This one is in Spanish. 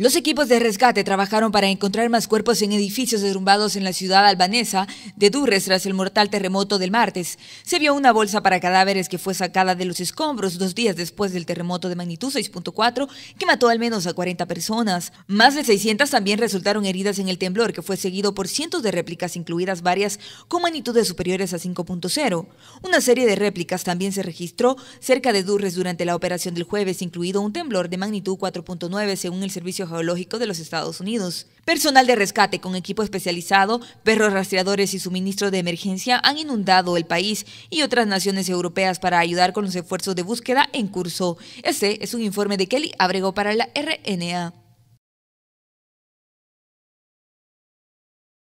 Los equipos de rescate trabajaron para encontrar más cuerpos en edificios derrumbados en la ciudad albanesa de Durres tras el mortal terremoto del martes. Se vio una bolsa para cadáveres que fue sacada de los escombros dos días después del terremoto de magnitud 6.4 que mató al menos a 40 personas. Más de 600 también resultaron heridas en el temblor que fue seguido por cientos de réplicas, incluidas varias con magnitudes superiores a 5.0. Una serie de réplicas también se registró cerca de Durres durante la operación del jueves, incluido un temblor de magnitud 4.9 según el Servicio Geológico de los Estados Unidos. Personal de rescate con equipo especializado, perros rastreadores y suministro de emergencia han inundado el país y otras naciones europeas para ayudar con los esfuerzos de búsqueda en curso. Este es un informe de Kelly Abrego para la RNA.